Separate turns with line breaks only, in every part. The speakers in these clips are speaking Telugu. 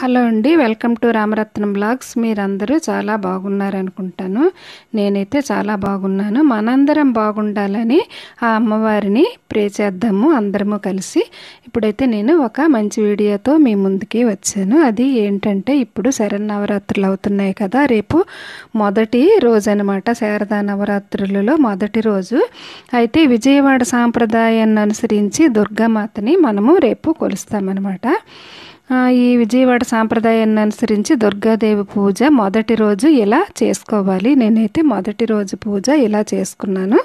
హలో అండి వెల్కమ్ టు రామరత్నం బ్లాగ్స్ మీరందరూ చాలా బాగున్నారనుకుంటాను నేనైతే చాలా బాగున్నాను మనందరం బాగుండాలని ఆ అమ్మవారిని ప్రే చేద్దాము అందరము కలిసి ఇప్పుడైతే నేను ఒక మంచి వీడియోతో మీ ముందుకి వచ్చాను అది ఏంటంటే ఇప్పుడు నవరాత్రులు అవుతున్నాయి కదా రేపు మొదటి రోజు అనమాట శారదా నవరాత్రులలో మొదటి రోజు అయితే విజయవాడ సాంప్రదాయాన్ని అనుసరించి దుర్గామాతని మనము రేపు కొలుస్తామన్నమాట ఈ విజయవాడ సాంప్రదాయాన్ని అనుసరించి దుర్గాదేవి పూజ మొదటి రోజు ఇలా చేసుకోవాలి నేనైతే మొదటి రోజు పూజ ఇలా చేసుకున్నాను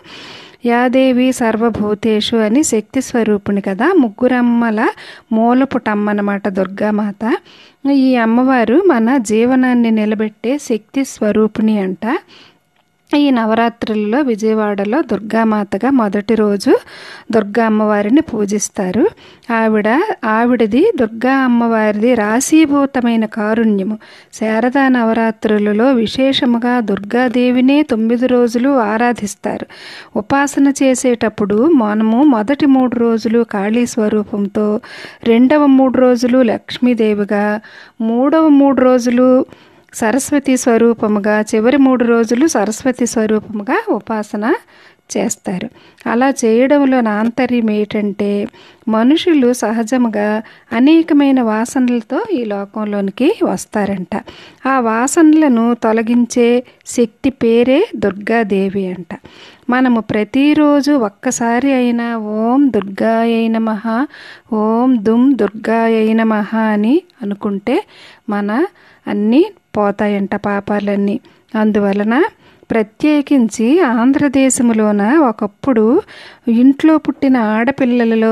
యాదేవి సర్వభూతేషు అని శక్తి స్వరూపుని కదా ముగ్గురమ్మల మూలపుటమ్మ అనమాట దుర్గామాత ఈ అమ్మవారు మన జీవనాన్ని నిలబెట్టే శక్తి స్వరూపిణి అంట ఈ నవరాత్రులలో విజయవాడలో దుర్గామాతగా మొదటి రోజు దుర్గా అమ్మవారిని పూజిస్తారు ఆవిడ ఆవిడది దుర్గా అమ్మవారిది రాశీభూతమైన కారుణ్యము శారదా నవరాత్రులలో విశేషముగా దుర్గాదేవినే తొమ్మిది రోజులు ఆరాధిస్తారు ఉపాసన చేసేటప్పుడు మనము మొదటి మూడు రోజులు కాళీ స్వరూపంతో రెండవ మూడు రోజులు లక్ష్మీదేవిగా మూడవ మూడు రోజులు సరస్వతి స్వరూపముగా చివరి మూడు రోజులు సరస్వతి స్వరూపముగా ఉపాసన చేస్తారు అలా చేయడంలో ఆంతర్యం ఏంటంటే మనుషులు సహజముగా అనేకమైన వాసనలతో ఈ లోకంలోనికి వస్తారంట ఆ వాసనలను తొలగించే శక్తి పేరే దుర్గాదేవి అంట మనము ప్రతిరోజు ఒక్కసారి అయినా ఓం దుర్గాయ నమః ఓం దుమ్ దుర్గాయ నమః అని అనుకుంటే మన అన్ని పోతాయంట పాపాలన్నీ అందువలన ప్రత్యేకించి ఆంధ్రదేశములోన ఒకప్పుడు ఇంట్లో పుట్టిన ఆడపిల్లలలో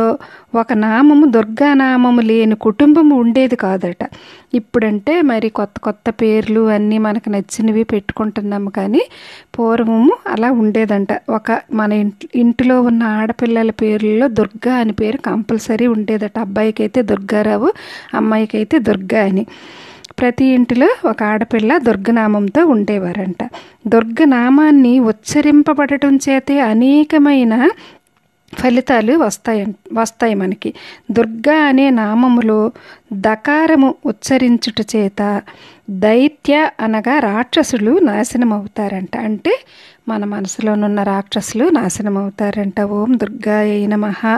ఒక నామము దుర్గా నామము లేని కుటుంబం ఉండేది కాదట ఇప్పుడంటే మరి కొత్త కొత్త పేర్లు అన్నీ మనకు నచ్చినవి పెట్టుకుంటున్నాము కానీ పూర్వము అలా ఉండేదంట ఒక మన ఇంటిలో ఉన్న ఆడపిల్లల పేర్లలో దుర్గా అని పేరు కంపల్సరీ ఉండేదట అబ్బాయికైతే దుర్గారావు అమ్మాయికైతే దుర్గా అని ప్రతి ఇంటిలో ఒక ఆడపిల్ల దుర్గనామంతో ఉండేవారంట దుర్గనామాన్ని ఉచ్చరింపబడటం చేతే అనేకమైన ఫలితాలు వస్తాయి వస్తాయి మనకి దుర్గా అనే నామములో దకారము ఉచ్చరించుట చేత దైత్య అనగా రాక్షసులు నాశనం అవుతారంట అంటే మన మనసులోనున్న రాక్షసులు నాశనం అవుతారంట ఓం దుర్గా అయిన మహా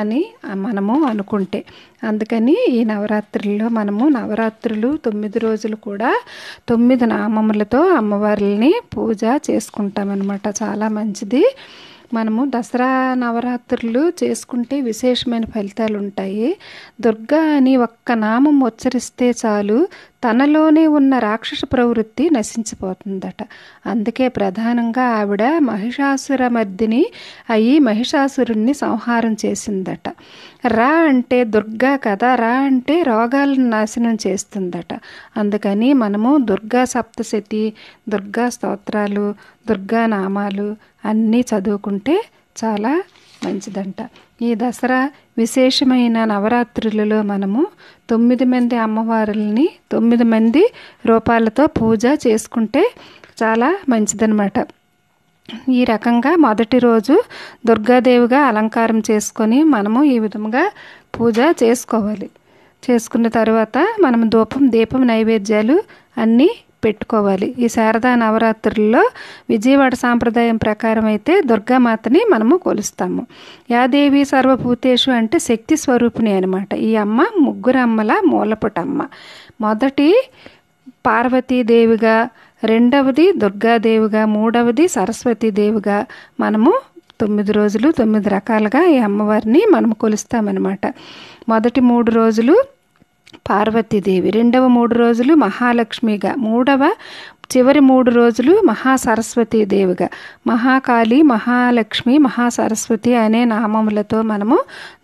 అని మనము అనుకుంటే అందుకని ఈ నవరాత్రుల్లో మనము నవరాత్రులు తొమ్మిది రోజులు కూడా తొమ్మిది నామములతో అమ్మవారిని పూజ చేసుకుంటామన్నమాట చాలా మంచిది మనము దసరా నవరాత్రులు చేసుకుంటే విశేషమైన ఫలితాలు ఉంటాయి దుర్గా అని ఒక్క నామం ఉచ్చరిస్తే చాలు తనలోనే ఉన్న రాక్షస ప్రవృత్తి నశించిపోతుందట అందుకే ప్రధానంగా ఆవిడ మహిషాసుర మధ్యని అయి మహిషాసురుణ్ణి సంహారం చేసిందట రా అంటే దుర్గా కదా రా అంటే రోగాలను నాశనం చేస్తుందట అందుకని మనము దుర్గా సప్తశతి దుర్గా స్తోత్రాలు దుర్గా నామాలు అన్నీ చదువుకుంటే చాలా మంచిదంట ఈ దసరా విశేషమైన నవరాత్రులలో మనము తొమ్మిది మంది అమ్మవారుల్ని తొమ్మిది మంది రూపాలతో పూజ చేసుకుంటే చాలా మంచిదనమాట ఈ రకంగా మొదటి రోజు దుర్గాదేవిగా అలంకారం చేసుకొని మనము ఈ విధంగా పూజ చేసుకోవాలి చేసుకున్న తర్వాత మనం దూపం దీపం నైవేద్యాలు అన్నీ పెట్టుకోవాలి ఈ శారదా నవరాత్రుల్లో విజయవాడ సాంప్రదాయం ప్రకారం అయితే దుర్గామాతని మనము కొలుస్తాము యాదేవి సర్వభూతేషు అంటే శక్తి స్వరూపిణి అనమాట ఈ అమ్మ ముగ్గురమ్మల మూలపుటమ్మ మొదటి పార్వతీదేవిగా రెండవది దుర్గాదేవిగా మూడవది సరస్వతీదేవిగా మనము తొమ్మిది రోజులు తొమ్మిది రకాలుగా ఈ అమ్మవారిని మనం కొలుస్తామన్నమాట మొదటి మూడు రోజులు పార్వతీదేవి రెండవ మూడు రోజులు మహాలక్ష్మిగా మూడవ చివరి మూడు రోజులు మహాసరస్వతి దేవిగా మహాకాళి మహాలక్ష్మి మహాసరస్వతి అనే నామములతో మనము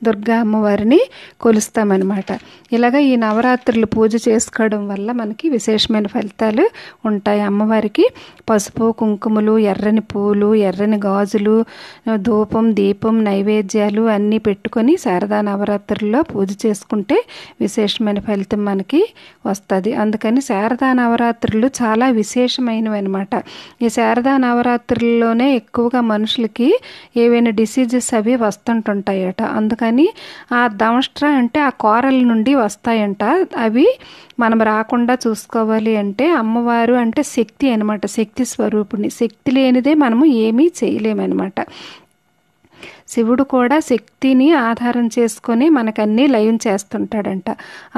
దుర్గా అమ్మవారిని కొలుస్తామన్నమాట ఇలాగ ఈ నవరాత్రులు పూజ చేసుకోవడం వల్ల మనకి విశేషమైన ఫలితాలు ఉంటాయి అమ్మవారికి పసుపు కుంకుమలు ఎర్రని పూలు ఎర్రని గాజులు ధూపం దీపం నైవేద్యాలు అన్నీ పెట్టుకొని శారదా నవరాత్రుల్లో పూజ చేసుకుంటే విశేషమైన ఫలితం మనకి వస్తుంది అందుకని శారదా నవరాత్రులు చాలా విశేష విశేషమైనవి అనమాట ఈ శారదా నవరాత్రుల్లోనే ఎక్కువగా మనుషులకి ఏవైనా డిసీజెస్ అవి వస్తుంటుంటాయట అందుకని ఆ దమస్ట్ర అంటే ఆ కూరల నుండి వస్తాయంట అవి మనం రాకుండా చూసుకోవాలి అంటే అమ్మవారు అంటే శక్తి అనమాట శక్తి స్వరూపుణ్ణి శక్తి లేనిదే మనము ఏమీ చేయలేమన్నమాట శివుడు కూడా శక్తిని ఆధారం చేసుకొని మనకన్నీ లయం చేస్తుంటాడంట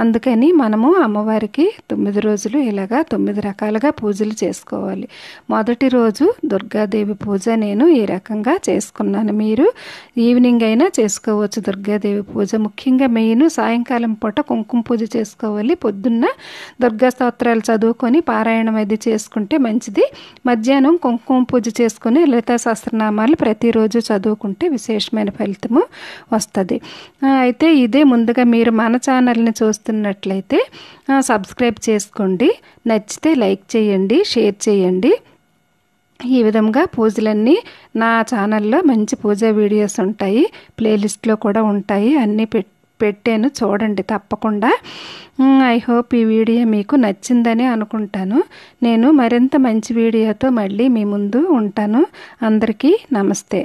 అందుకని మనము అమ్మవారికి తొమ్మిది రోజులు ఇలాగా తొమ్మిది రకాలుగా పూజలు చేసుకోవాలి మొదటి రోజు దుర్గాదేవి పూజ నేను ఈ రకంగా చేసుకున్నాను మీరు ఈవినింగ్ అయినా చేసుకోవచ్చు దుర్గాదేవి పూజ ముఖ్యంగా మెయిన్ సాయంకాలం పూట కుంకుమ పూజ చేసుకోవాలి పొద్దున్న దుర్గా స్తోత్రాలు చదువుకొని పారాయణం అది చేసుకుంటే మంచిది మధ్యాహ్నం కుంకుమ పూజ చేసుకుని లలితా సహస్రనామాలు ప్రతిరోజు చదువుకుంటే విశేషం విశేషమైన ఫలితము వస్తుంది అయితే ఇదే ముందుగా మీరు మన ఛానల్ని చూస్తున్నట్లయితే సబ్స్క్రైబ్ చేసుకోండి నచ్చితే లైక్ చేయండి షేర్ చేయండి ఈ విధంగా పూజలన్నీ నా ఛానల్లో మంచి పూజా వీడియోస్ ఉంటాయి ప్లేలిస్ట్లో కూడా ఉంటాయి అన్నీ పెట్ పెట్టాను చూడండి తప్పకుండా ఐ హోప్ ఈ వీడియో మీకు నచ్చిందని అనుకుంటాను నేను మరింత మంచి వీడియోతో మళ్ళీ మీ ముందు ఉంటాను అందరికీ నమస్తే